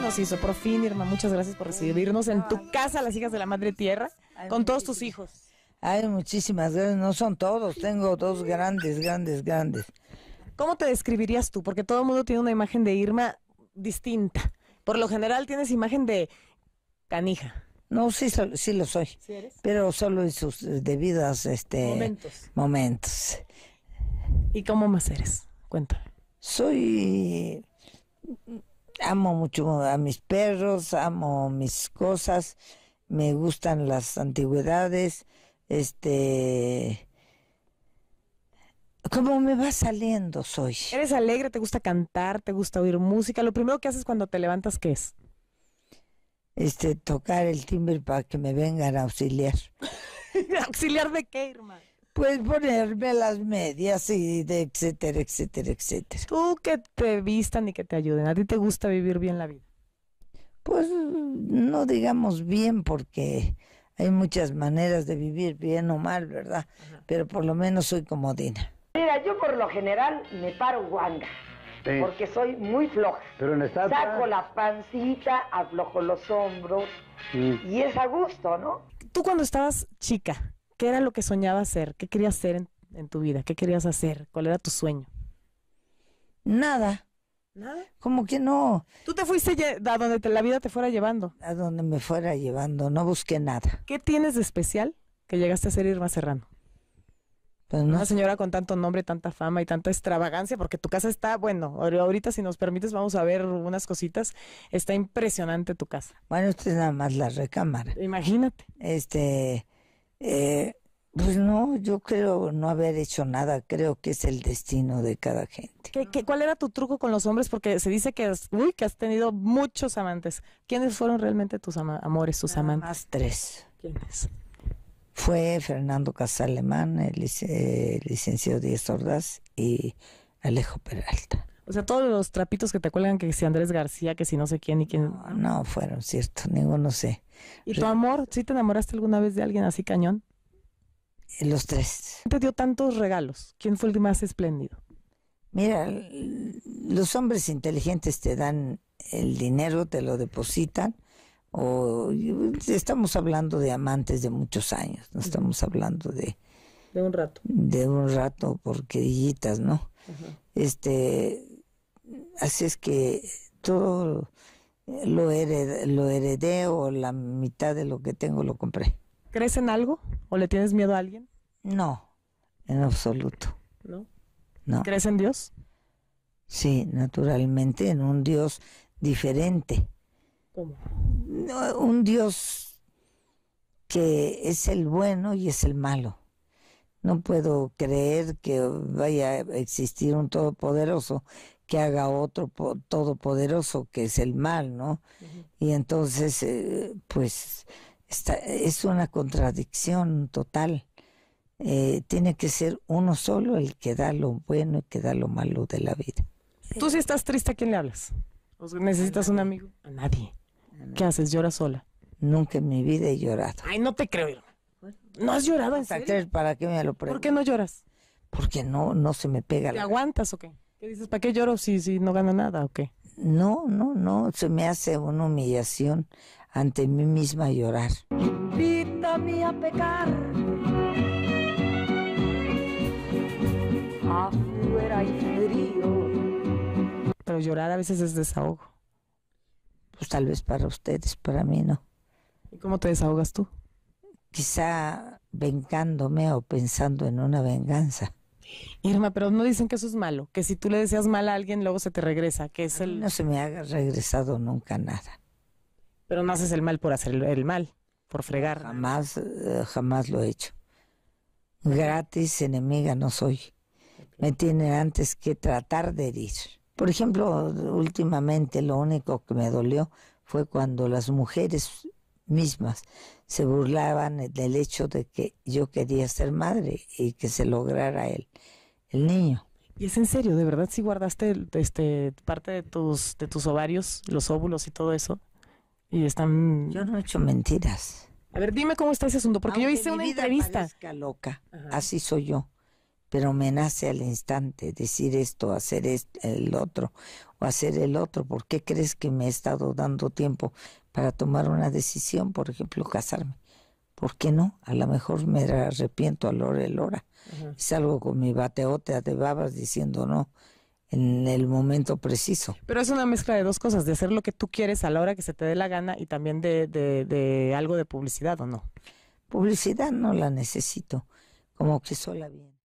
nos hizo por fin, Irma. Muchas gracias por recibirnos en tu casa, las hijas de la Madre Tierra, con todos tus hijos. Ay, muchísimas No son todos, tengo dos grandes, grandes, grandes. ¿Cómo te describirías tú? Porque todo el mundo tiene una imagen de Irma distinta. Por lo general tienes imagen de canija. No, sí, sí lo soy. ¿Sí eres? Pero solo en sus debidas este, momentos. momentos. ¿Y cómo más eres? Cuéntame. Soy amo mucho a mis perros, amo mis cosas, me gustan las antigüedades, este como me va saliendo soy. Eres alegre, te gusta cantar, te gusta oír música. Lo primero que haces cuando te levantas, ¿qué es? Este, tocar el timbre para que me vengan a auxiliar. ¿Auxiliar de qué, hermano? Pues ponerme las medias y de etcétera, etcétera, etcétera. Tú que te vistan y que te ayuden. ¿A ti te gusta vivir bien la vida? Pues no digamos bien porque hay muchas maneras de vivir bien o mal, ¿verdad? Pero por lo menos soy comodina. Mira, yo por lo general me paro guanga. Porque soy muy floja. Pero Saco la pancita, aflojo los hombros y es a gusto, ¿no? Tú cuando estabas chica, ¿Qué era lo que soñaba hacer? ¿Qué querías hacer en, tu vida? ¿Qué querías hacer? ¿Cuál era tu sueño? Nada. ¿Nada? Como que no. ¿Tú te fuiste a donde te, la vida te fuera llevando? A donde me fuera llevando, no busqué nada. ¿Qué tienes de especial que llegaste a ser Irma Serrano? Pues Una señora con tanto nombre, tanta fama y tanta extravagancia, porque tu casa está, bueno, ahorita si nos permites vamos a ver unas cositas. Está impresionante tu casa. Bueno, esto es nada más la recámara. Imagínate. Este, eh, pues no, yo creo no haber hecho nada, creo que es el destino de cada gente. ¿Qué, cuál era tu truco con los hombres? Porque se dice que, has, uy, que has tenido muchos amantes. ¿Quiénes fueron realmente tus amores, tus amantes? Más tres. ¿Quiénes? Fue Fernando Casalemán, el, eh, licenciado Díaz Ordaz y Alejo Peralta. O sea, todos los trapitos que te cuelgan, que si Andrés García, que si no sé quién y quién. No, no fueron cierto, ninguno sé. ¿Y tu amor? ¿Sí te enamoraste alguna vez de alguien así cañón? Eh, los tres. te dio tantos regalos? ¿Quién fue el más espléndido? Mira, los hombres inteligentes te dan el dinero, te lo depositan, o pues, estamos hablando de amantes de muchos años, no estamos hablando de... De un rato. De un rato, porque dillitas, ¿no? Este, así es que todo lo heredé, lo heredé o la mitad de lo que tengo lo compré. ¿Crees en algo o le tienes miedo a alguien? No, en absoluto. ¿No? No. ¿Crees en Dios? Sí, naturalmente, en un Dios diferente. ¿Cómo? Un Dios que es el bueno y es el malo. No puedo creer que vaya a existir un todopoderoso que haga otro todopoderoso que es el mal, ¿no? Y entonces, eh, pues, es una contradicción total. Eh, tiene que ser uno solo el que da lo bueno y que da lo malo de la vida. Tú si estás triste, ¿a quién le hablas? ¿Necesitas un amigo? A nadie. ¿Qué haces? ¿Lloras sola? Nunca en mi vida he llorado. Ay, no te creo. ¿No has llorado en serio? ¿Para qué me lo ¿Por qué no lloras? Porque no, no se me pega. ¿Te aguantas o qué? dices? ¿Para qué lloro si, si no gana nada o qué? No, no, no, se me hace una humillación ante mí misma llorar. a pecar. Afuera frío. Pero llorar a veces es desahogo. Pues tal vez para ustedes, para mí no. ¿Y cómo te desahogas tú? Quizá vengándome o pensando en una venganza. Irma, pero no dicen que eso es malo, que si tú le deseas mal a alguien luego se te regresa, que es el... No se me ha regresado nunca nada. Pero no haces el mal por hacer el mal, por fregar. Jamás, eh, jamás lo he hecho. Gratis enemiga no soy. Me tiene antes que tratar de herir. Por ejemplo, últimamente lo único que me dolió fue cuando las mujeres mismas se burlaban del hecho de que yo quería ser madre y que se lograra el, el niño. ¿Y es en serio? ¿De verdad si guardaste este, parte de tus, de tus ovarios, los óvulos y todo eso? Y están... Yo no he hecho mentiras. A ver, dime cómo está ese asunto, porque yo hice una entrevista. loca, así soy yo pero me nace al instante decir esto, hacer el otro o hacer el otro. ¿Por qué crees que me he estado dando tiempo para tomar una decisión, por ejemplo, casarme? ¿Por qué no? A lo mejor me arrepiento a la hora y la hora. Salgo con mi bateote de babas diciendo no en el momento preciso. Pero es una mezcla de dos cosas, de hacer lo que tú quieres a la hora que se te dé la gana y también de, de, de algo de publicidad o no. Publicidad no la necesito, como que sola bien.